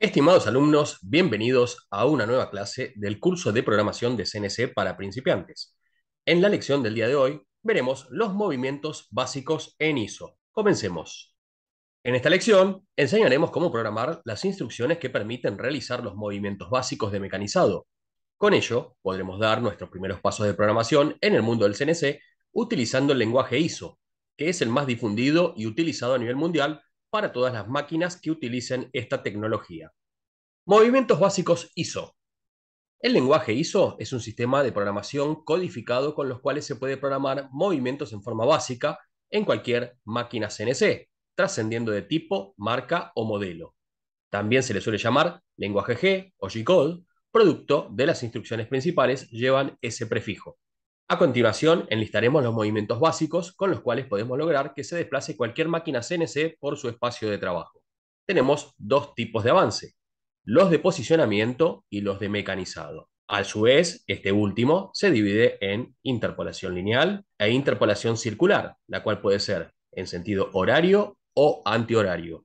Estimados alumnos, bienvenidos a una nueva clase del curso de programación de CNC para principiantes. En la lección del día de hoy veremos los movimientos básicos en ISO. Comencemos. En esta lección enseñaremos cómo programar las instrucciones que permiten realizar los movimientos básicos de mecanizado. Con ello, podremos dar nuestros primeros pasos de programación en el mundo del CNC utilizando el lenguaje ISO, que es el más difundido y utilizado a nivel mundial para todas las máquinas que utilicen esta tecnología. Movimientos básicos ISO. El lenguaje ISO es un sistema de programación codificado con los cuales se puede programar movimientos en forma básica en cualquier máquina CNC, trascendiendo de tipo, marca o modelo. También se le suele llamar lenguaje G o G-Code, producto de las instrucciones principales llevan ese prefijo. A continuación, enlistaremos los movimientos básicos con los cuales podemos lograr que se desplace cualquier máquina CNC por su espacio de trabajo. Tenemos dos tipos de avance, los de posicionamiento y los de mecanizado. A su vez, este último se divide en interpolación lineal e interpolación circular, la cual puede ser en sentido horario o antihorario.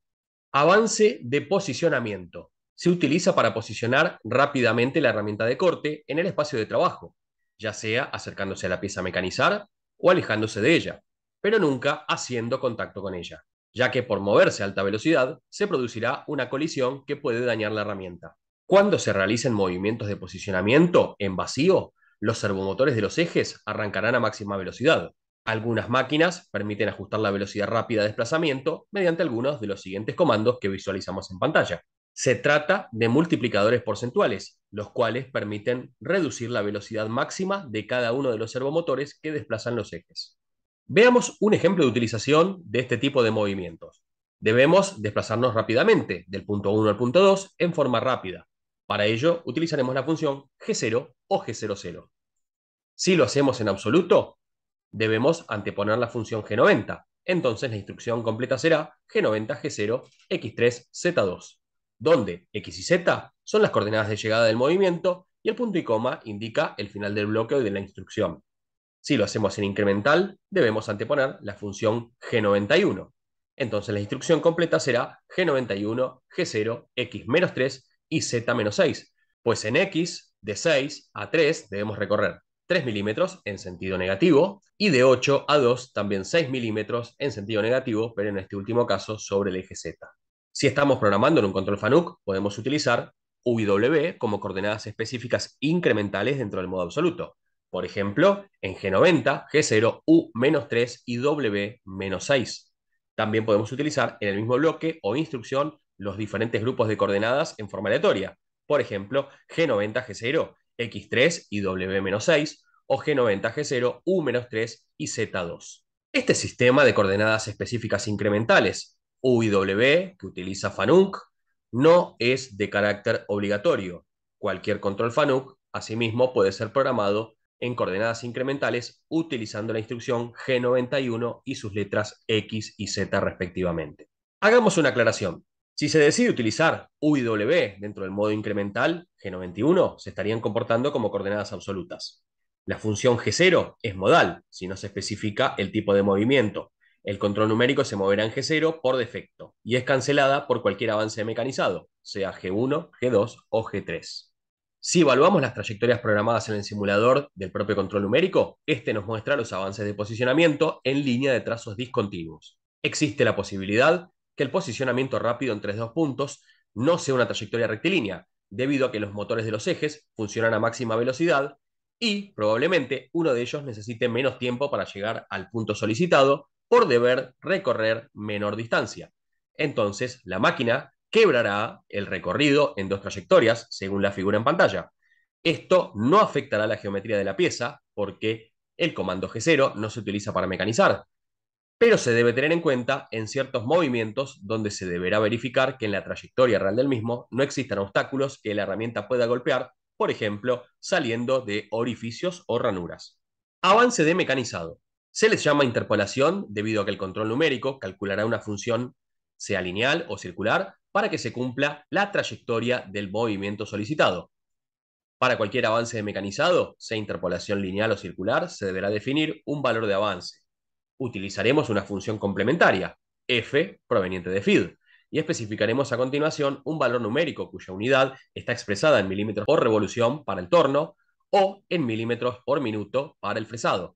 Avance de posicionamiento. Se utiliza para posicionar rápidamente la herramienta de corte en el espacio de trabajo, ya sea acercándose a la pieza a mecanizar o alejándose de ella, pero nunca haciendo contacto con ella, ya que por moverse a alta velocidad se producirá una colisión que puede dañar la herramienta. Cuando se realicen movimientos de posicionamiento en vacío, los servomotores de los ejes arrancarán a máxima velocidad. Algunas máquinas permiten ajustar la velocidad rápida de desplazamiento mediante algunos de los siguientes comandos que visualizamos en pantalla. Se trata de multiplicadores porcentuales, los cuales permiten reducir la velocidad máxima de cada uno de los servomotores que desplazan los ejes. Veamos un ejemplo de utilización de este tipo de movimientos. Debemos desplazarnos rápidamente, del punto 1 al punto 2, en forma rápida. Para ello, utilizaremos la función G0 o G00. Si lo hacemos en absoluto, debemos anteponer la función G90. Entonces la instrucción completa será G90, G0, X3, Z2 donde X y Z son las coordenadas de llegada del movimiento y el punto y coma indica el final del bloque y de la instrucción. Si lo hacemos en incremental, debemos anteponer la función G91. Entonces la instrucción completa será G91, G0, X-3 y Z-6, pues en X, de 6 a 3 debemos recorrer 3 milímetros en sentido negativo y de 8 a 2 también 6 milímetros en sentido negativo, pero en este último caso sobre el eje Z. Si estamos programando en un control FANUC, podemos utilizar U y W como coordenadas específicas incrementales dentro del modo absoluto. Por ejemplo, en G90, G0, U-3 y W-6. También podemos utilizar en el mismo bloque o instrucción los diferentes grupos de coordenadas en forma aleatoria. Por ejemplo, G90, G0, X3 y W-6 o G90, G0, U-3 y Z2. Este sistema de coordenadas específicas incrementales UIW, que utiliza FANUC, no es de carácter obligatorio. Cualquier control FANUC, asimismo, puede ser programado en coordenadas incrementales utilizando la instrucción G91 y sus letras X y Z respectivamente. Hagamos una aclaración. Si se decide utilizar UIW dentro del modo incremental G91, se estarían comportando como coordenadas absolutas. La función G0 es modal, si no se especifica el tipo de movimiento, el control numérico se moverá en G0 por defecto y es cancelada por cualquier avance mecanizado, sea G1, G2 o G3. Si evaluamos las trayectorias programadas en el simulador del propio control numérico, este nos muestra los avances de posicionamiento en línea de trazos discontinuos. Existe la posibilidad que el posicionamiento rápido entre dos puntos no sea una trayectoria rectilínea, debido a que los motores de los ejes funcionan a máxima velocidad y probablemente uno de ellos necesite menos tiempo para llegar al punto solicitado por deber recorrer menor distancia. Entonces, la máquina quebrará el recorrido en dos trayectorias, según la figura en pantalla. Esto no afectará la geometría de la pieza, porque el comando G0 no se utiliza para mecanizar, pero se debe tener en cuenta en ciertos movimientos donde se deberá verificar que en la trayectoria real del mismo no existan obstáculos que la herramienta pueda golpear, por ejemplo, saliendo de orificios o ranuras. Avance de mecanizado. Se les llama interpolación debido a que el control numérico calculará una función, sea lineal o circular, para que se cumpla la trayectoria del movimiento solicitado. Para cualquier avance de mecanizado, sea interpolación lineal o circular, se deberá definir un valor de avance. Utilizaremos una función complementaria, f proveniente de feed, y especificaremos a continuación un valor numérico cuya unidad está expresada en milímetros por revolución para el torno o en milímetros por minuto para el fresado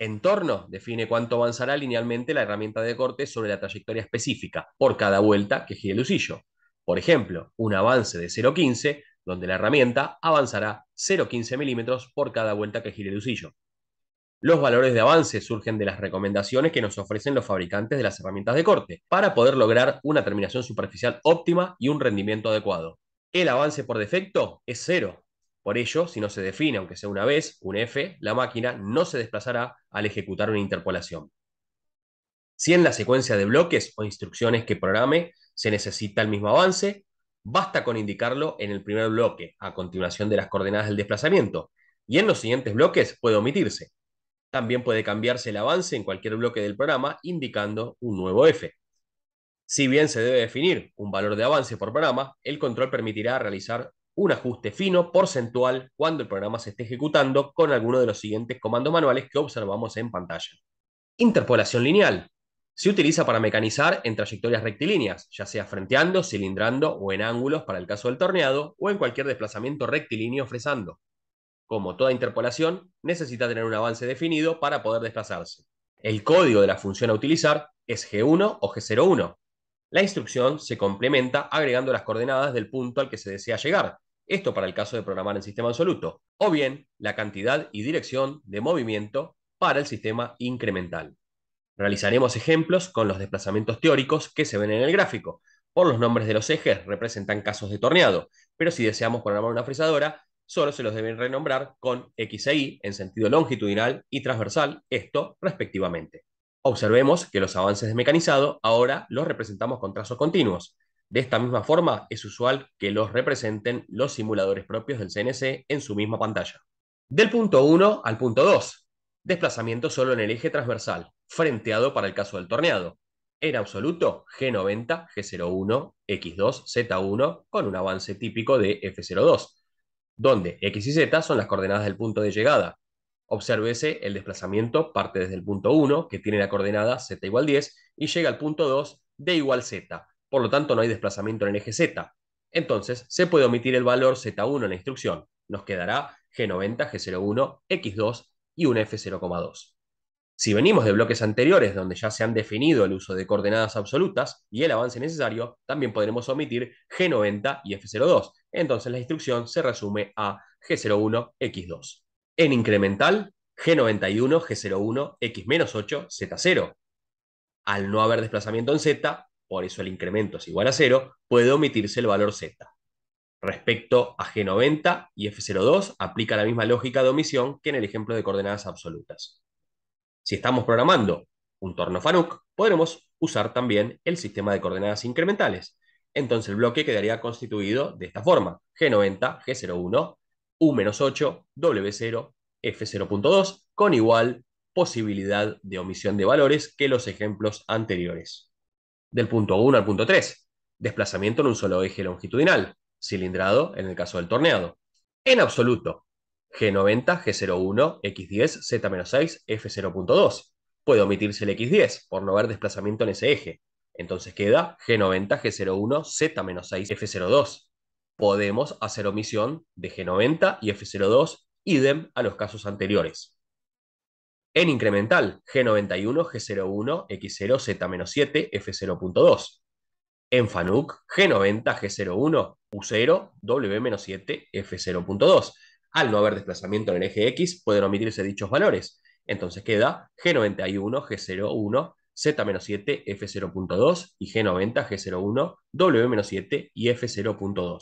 entorno define cuánto avanzará linealmente la herramienta de corte sobre la trayectoria específica por cada vuelta que gire el husillo. Por ejemplo, un avance de 0,15, donde la herramienta avanzará 0,15 milímetros por cada vuelta que gire el husillo. Los valores de avance surgen de las recomendaciones que nos ofrecen los fabricantes de las herramientas de corte para poder lograr una terminación superficial óptima y un rendimiento adecuado. El avance por defecto es cero, por ello, si no se define, aunque sea una vez, un F, la máquina no se desplazará al ejecutar una interpolación. Si en la secuencia de bloques o instrucciones que programe se necesita el mismo avance, basta con indicarlo en el primer bloque, a continuación de las coordenadas del desplazamiento, y en los siguientes bloques puede omitirse. También puede cambiarse el avance en cualquier bloque del programa indicando un nuevo F. Si bien se debe definir un valor de avance por programa, el control permitirá realizar un ajuste fino porcentual cuando el programa se esté ejecutando con alguno de los siguientes comandos manuales que observamos en pantalla. Interpolación lineal. Se utiliza para mecanizar en trayectorias rectilíneas, ya sea frenteando, cilindrando o en ángulos para el caso del torneado o en cualquier desplazamiento rectilíneo fresando. Como toda interpolación, necesita tener un avance definido para poder desplazarse. El código de la función a utilizar es G1 o G01, la instrucción se complementa agregando las coordenadas del punto al que se desea llegar, esto para el caso de programar en sistema absoluto, o bien la cantidad y dirección de movimiento para el sistema incremental. Realizaremos ejemplos con los desplazamientos teóricos que se ven en el gráfico. Por los nombres de los ejes representan casos de torneado, pero si deseamos programar una fresadora, solo se los deben renombrar con X e Y en sentido longitudinal y transversal, esto respectivamente. Observemos que los avances de mecanizado ahora los representamos con trazos continuos. De esta misma forma, es usual que los representen los simuladores propios del CNC en su misma pantalla. Del punto 1 al punto 2, desplazamiento solo en el eje transversal, frenteado para el caso del torneado. En absoluto, G90, G01, X2, Z1, con un avance típico de F02, donde X y Z son las coordenadas del punto de llegada, Obsérvese el desplazamiento parte desde el punto 1, que tiene la coordenada z igual 10, y llega al punto 2, d igual z. Por lo tanto, no hay desplazamiento en el eje z. Entonces, se puede omitir el valor z1 en la instrucción. Nos quedará g90, g01, x2 y un f0,2. Si venimos de bloques anteriores donde ya se han definido el uso de coordenadas absolutas y el avance necesario, también podremos omitir G90 y F02. Entonces la instrucción se resume a G01, X2 en incremental G91, G01, X-8, Z0. Al no haber desplazamiento en Z, por eso el incremento es igual a 0, puede omitirse el valor Z. Respecto a G90 y F02, aplica la misma lógica de omisión que en el ejemplo de coordenadas absolutas. Si estamos programando un torno FANUC, podremos usar también el sistema de coordenadas incrementales. Entonces el bloque quedaría constituido de esta forma, G90, G01, U-8, W0, F0.2, con igual posibilidad de omisión de valores que los ejemplos anteriores. Del punto 1 al punto 3, desplazamiento en un solo eje longitudinal, cilindrado en el caso del torneado. En absoluto, G90, G01, X10, Z-6, F0.2. Puede omitirse el X10 por no haber desplazamiento en ese eje. Entonces queda G90, G01, Z-6, F02 podemos hacer omisión de G90 y F02, idem a los casos anteriores. En incremental, G91, G01, X0, Z-7, F0.2. En FANUC, G90, G01, U0, W-7, F0.2. Al no haber desplazamiento en el eje X, pueden omitirse dichos valores. Entonces queda G91, G01, Z-7, F0.2 y G90, G01, W-7 y F0.2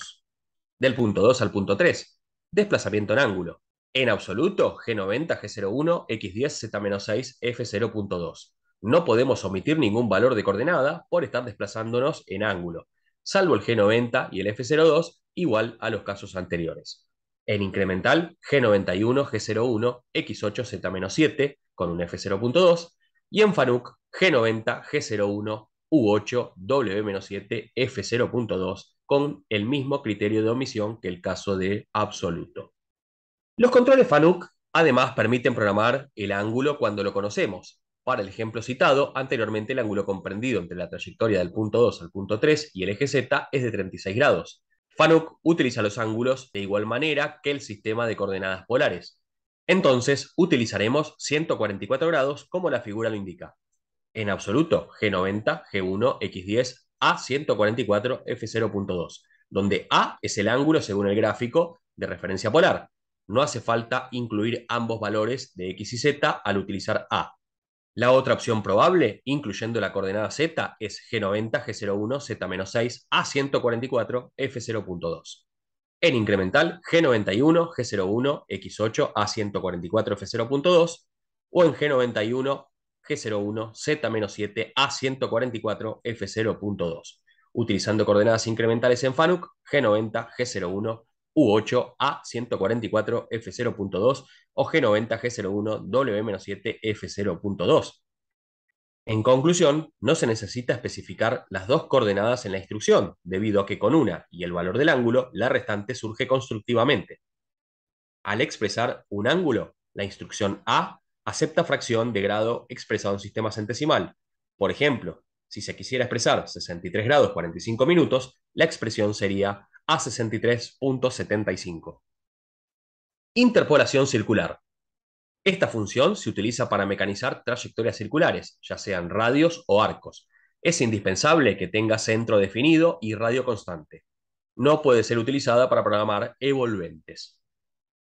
del punto 2 al punto 3. Desplazamiento en ángulo. En absoluto, G90, G01, X10, Z-6, F0.2. No podemos omitir ningún valor de coordenada por estar desplazándonos en ángulo, salvo el G90 y el F02, igual a los casos anteriores. En incremental, G91, G01, X8, Z-7, con un F0.2, y en FANUC, G90, G01, U8, W-7, F0.2 con el mismo criterio de omisión que el caso de absoluto. Los controles FANUC además permiten programar el ángulo cuando lo conocemos. Para el ejemplo citado, anteriormente el ángulo comprendido entre la trayectoria del punto 2 al punto 3 y el eje Z es de 36 grados. FANUC utiliza los ángulos de igual manera que el sistema de coordenadas polares. Entonces, utilizaremos 144 grados como la figura lo indica. En absoluto, G90, G1, X10, a144F0.2, donde A es el ángulo según el gráfico de referencia polar. No hace falta incluir ambos valores de X y Z al utilizar A. La otra opción probable, incluyendo la coordenada Z, es G90, G01, Z-6, A144, F0.2. En incremental, G91, G01, X8, A144, F0.2 o en G91, G01, Z-7, A144, F0.2, utilizando coordenadas incrementales en FANUC, G90, G01, U8, A144, F0.2 o G90, G01, W-7, F0.2. En conclusión, no se necesita especificar las dos coordenadas en la instrucción, debido a que con una y el valor del ángulo, la restante surge constructivamente. Al expresar un ángulo, la instrucción A acepta fracción de grado expresado en sistema centesimal. Por ejemplo, si se quisiera expresar 63 grados 45 minutos, la expresión sería a 63.75. Interpolación circular. Esta función se utiliza para mecanizar trayectorias circulares, ya sean radios o arcos. Es indispensable que tenga centro definido y radio constante. No puede ser utilizada para programar evolventes.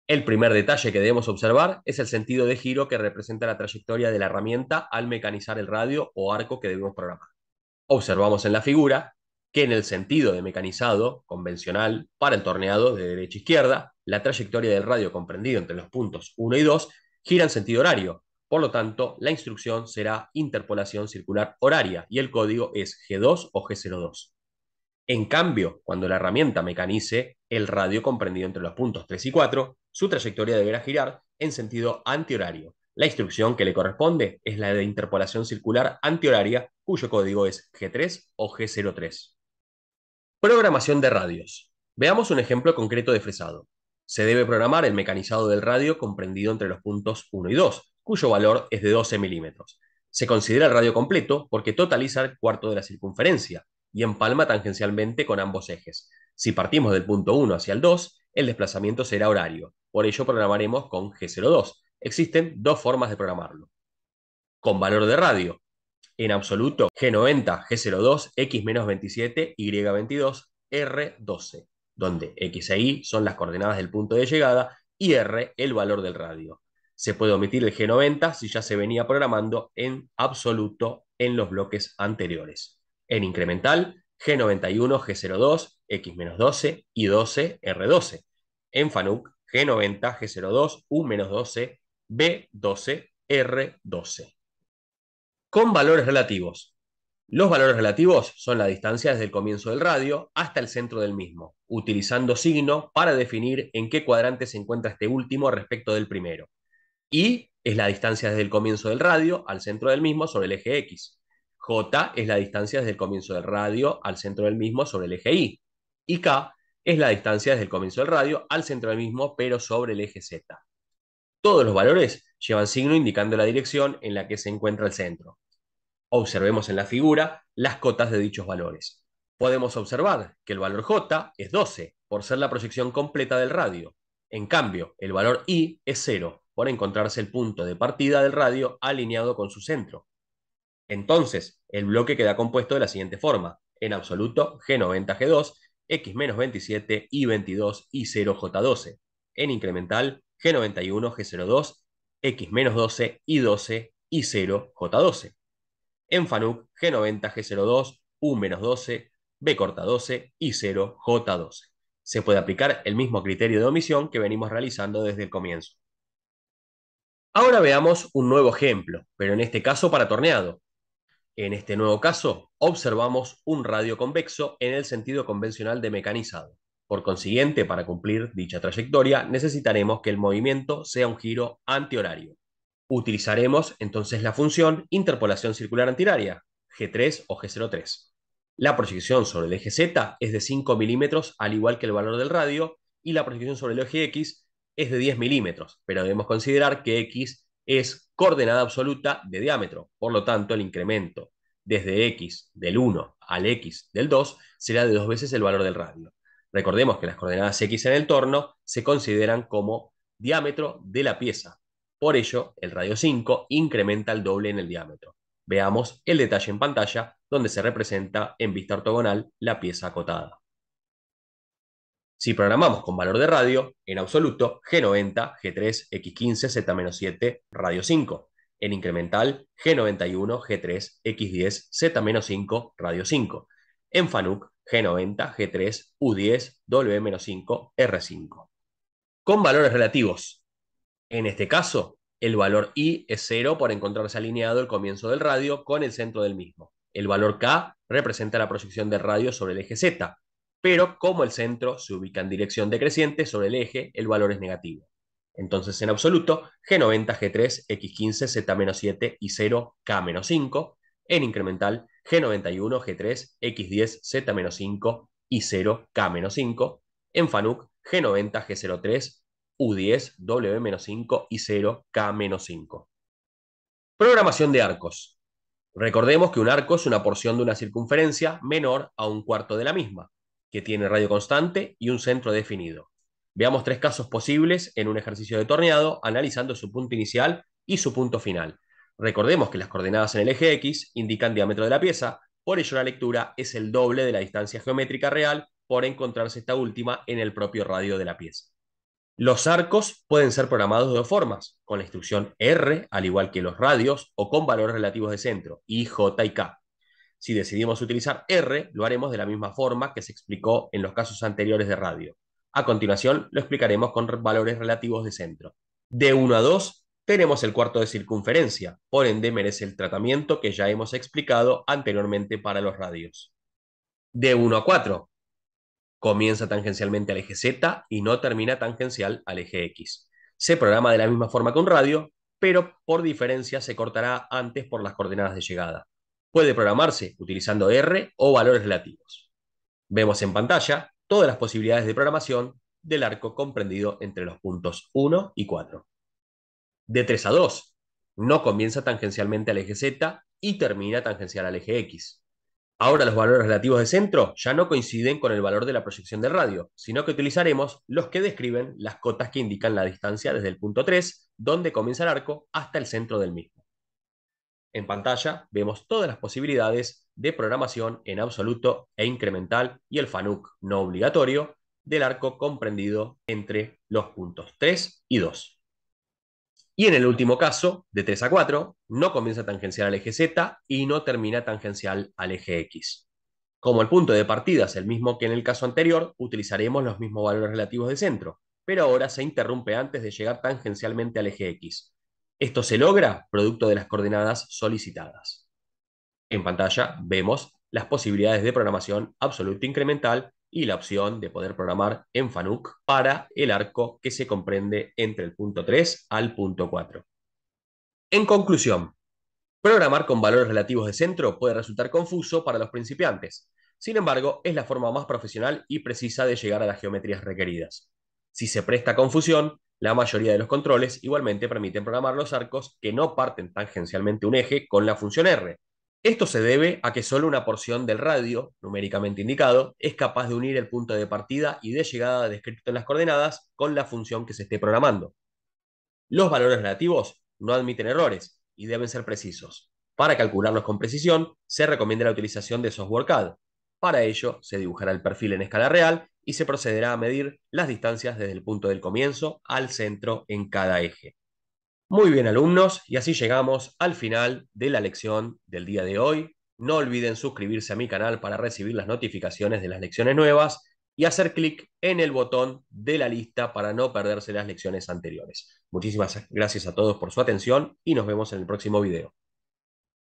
El primer detalle que debemos observar es el sentido de giro que representa la trayectoria de la herramienta al mecanizar el radio o arco que debemos programar. Observamos en la figura que en el sentido de mecanizado convencional para el torneado de derecha a izquierda, la trayectoria del radio comprendido entre los puntos 1 y 2 gira en sentido horario. Por lo tanto, la instrucción será interpolación circular horaria y el código es G2 o G02. En cambio, cuando la herramienta mecanice el radio comprendido entre los puntos 3 y 4, su trayectoria deberá girar en sentido antihorario. La instrucción que le corresponde es la de interpolación circular antihoraria, cuyo código es G3 o G03. Programación de radios. Veamos un ejemplo concreto de fresado. Se debe programar el mecanizado del radio comprendido entre los puntos 1 y 2, cuyo valor es de 12 milímetros. Se considera el radio completo porque totaliza el cuarto de la circunferencia, y empalma tangencialmente con ambos ejes. Si partimos del punto 1 hacia el 2, el desplazamiento será horario. Por ello programaremos con G02. Existen dos formas de programarlo. Con valor de radio. En absoluto, G90, G02, X-27, Y22, R12, donde X e Y son las coordenadas del punto de llegada y R el valor del radio. Se puede omitir el G90 si ya se venía programando en absoluto en los bloques anteriores en incremental G91, G02, X-12 y 12, R12. En FANUC, G90, G02, U-12, B12, R12. Con valores relativos. Los valores relativos son la distancia desde el comienzo del radio hasta el centro del mismo, utilizando signo para definir en qué cuadrante se encuentra este último respecto del primero. Y es la distancia desde el comienzo del radio al centro del mismo sobre el eje X. J es la distancia desde el comienzo del radio al centro del mismo sobre el eje Y. Y K es la distancia desde el comienzo del radio al centro del mismo, pero sobre el eje Z. Todos los valores llevan signo indicando la dirección en la que se encuentra el centro. Observemos en la figura las cotas de dichos valores. Podemos observar que el valor J es 12, por ser la proyección completa del radio. En cambio, el valor I es 0, por encontrarse el punto de partida del radio alineado con su centro. Entonces, el bloque queda compuesto de la siguiente forma. En absoluto, G90, G2, X 27, I22, I0J12. En incremental, G91, G02, X 12, I12, I0J12. En FANUC, G90, G02, U 12, B corta 12, I0J12. Se puede aplicar el mismo criterio de omisión que venimos realizando desde el comienzo. Ahora veamos un nuevo ejemplo, pero en este caso para torneado, en este nuevo caso, observamos un radio convexo en el sentido convencional de mecanizado. Por consiguiente, para cumplir dicha trayectoria, necesitaremos que el movimiento sea un giro antihorario. Utilizaremos entonces la función interpolación circular antihoraria, G3 o G03. La proyección sobre el eje Z es de 5 milímetros, al igual que el valor del radio, y la proyección sobre el eje X es de 10 milímetros, pero debemos considerar que X es coordenada absoluta de diámetro. Por lo tanto, el incremento desde x del 1 al x del 2 será de dos veces el valor del radio. Recordemos que las coordenadas x en el torno se consideran como diámetro de la pieza. Por ello, el radio 5 incrementa el doble en el diámetro. Veamos el detalle en pantalla donde se representa en vista ortogonal la pieza acotada. Si programamos con valor de radio, en absoluto, G90, G3, X15, Z-7, radio 5. En incremental, G91, G3, X10, Z-5, radio 5. En FANUC, G90, G3, U10, W-5, R5. Con valores relativos. En este caso, el valor I es 0 por encontrarse alineado el comienzo del radio con el centro del mismo. El valor K representa la proyección del radio sobre el eje Z pero como el centro se ubica en dirección decreciente sobre el eje, el valor es negativo. Entonces, en absoluto, G90, G3, X15, Z-7 y 0, K-5. En incremental, G91, G3, X10, Z-5 y 0, K-5. En FANUC, G90, G03, U10, W-5 y 0, K-5. Programación de arcos. Recordemos que un arco es una porción de una circunferencia menor a un cuarto de la misma que tiene radio constante y un centro definido. Veamos tres casos posibles en un ejercicio de torneado, analizando su punto inicial y su punto final. Recordemos que las coordenadas en el eje X indican diámetro de la pieza, por ello la lectura es el doble de la distancia geométrica real por encontrarse esta última en el propio radio de la pieza. Los arcos pueden ser programados de dos formas, con la instrucción R, al igual que los radios, o con valores relativos de centro, I, J y K. Si decidimos utilizar R, lo haremos de la misma forma que se explicó en los casos anteriores de radio. A continuación, lo explicaremos con valores relativos de centro. De 1 a 2 tenemos el cuarto de circunferencia, por ende merece el tratamiento que ya hemos explicado anteriormente para los radios. De 1 a 4 comienza tangencialmente al eje Z y no termina tangencial al eje X. Se programa de la misma forma que un radio, pero por diferencia se cortará antes por las coordenadas de llegada puede programarse utilizando R o valores relativos. Vemos en pantalla todas las posibilidades de programación del arco comprendido entre los puntos 1 y 4. De 3 a 2, no comienza tangencialmente al eje Z y termina tangencial al eje X. Ahora los valores relativos de centro ya no coinciden con el valor de la proyección del radio, sino que utilizaremos los que describen las cotas que indican la distancia desde el punto 3, donde comienza el arco, hasta el centro del mismo. En pantalla vemos todas las posibilidades de programación en absoluto e incremental y el FANUC no obligatorio del arco comprendido entre los puntos 3 y 2. Y en el último caso, de 3 a 4, no comienza tangencial al eje Z y no termina tangencial al eje X. Como el punto de partida es el mismo que en el caso anterior, utilizaremos los mismos valores relativos de centro, pero ahora se interrumpe antes de llegar tangencialmente al eje X, esto se logra producto de las coordenadas solicitadas. En pantalla vemos las posibilidades de programación absoluta incremental y la opción de poder programar en FANUC para el arco que se comprende entre el punto 3 al punto 4. En conclusión, programar con valores relativos de centro puede resultar confuso para los principiantes. Sin embargo, es la forma más profesional y precisa de llegar a las geometrías requeridas. Si se presta confusión, la mayoría de los controles igualmente permiten programar los arcos que no parten tangencialmente un eje con la función R. Esto se debe a que solo una porción del radio, numéricamente indicado, es capaz de unir el punto de partida y de llegada descrito en las coordenadas con la función que se esté programando. Los valores relativos no admiten errores y deben ser precisos. Para calcularlos con precisión, se recomienda la utilización de software CAD. Para ello, se dibujará el perfil en escala real y se procederá a medir las distancias desde el punto del comienzo al centro en cada eje. Muy bien alumnos, y así llegamos al final de la lección del día de hoy. No olviden suscribirse a mi canal para recibir las notificaciones de las lecciones nuevas y hacer clic en el botón de la lista para no perderse las lecciones anteriores. Muchísimas gracias a todos por su atención y nos vemos en el próximo video.